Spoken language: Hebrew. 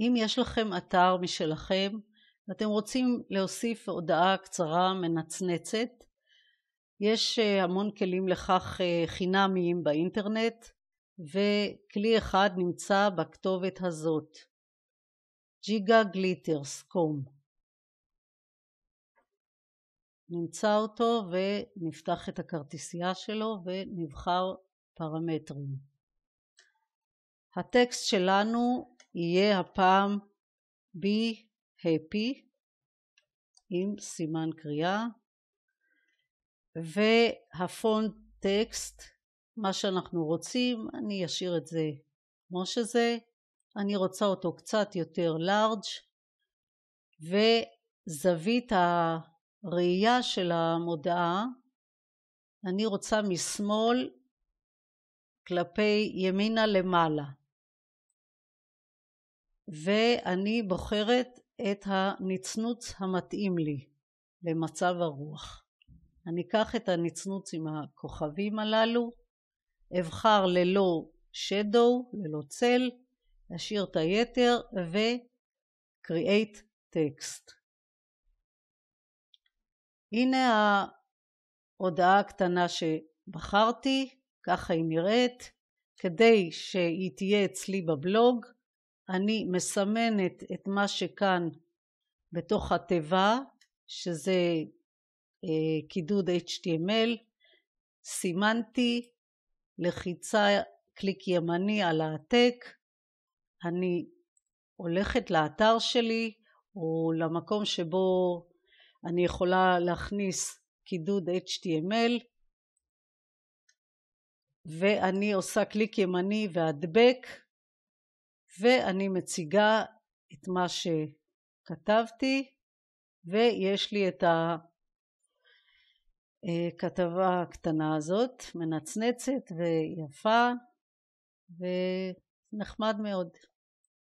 אם יש לכם אתר משלכם ואתם רוצים להוסיף הודעה קצרה מנצנצת, יש אה, המון כלים לכך אה, חינמיים באינטרנט, וכלי אחד נמצא בכתובת הזאת, ג'יגה גליטרס קום. נמצא אותו ונפתח את הכרטיסייה שלו ונבחר פרמטרים. הטקסט שלנו יהיה הפעם בי הפי עם סימן קריאה והפונט טקסט מה שאנחנו רוצים אני אשאיר את זה כמו שזה אני רוצה אותו קצת יותר לארג' וזווית הראייה של המודעה אני רוצה משמאל כלפי ימינה למעלה ואני בוחרת את הנצנוץ המתאים לי למצב הרוח. אני אקח את הנצנוץ עם הכוכבים הללו, אבחר ללא שדו, ללא צל, אשאיר את היתר ו-create text. הנה ההודעה הקטנה שבחרתי, ככה היא נראית, כדי שהיא תהיה אצלי בבלוג. אני מסמנת את מה שכאן בתוך התיבה, שזה אה, קידוד html, סימנתי לחיצה קליק ימני על העתק, אני הולכת לאתר שלי או למקום שבו אני יכולה להכניס קידוד html ואני עושה קליק ימני והדבק ואני מציגה את מה שכתבתי ויש לי את הכתבה אה, הקטנה הזאת מנצנצת ויפה ונחמד מאוד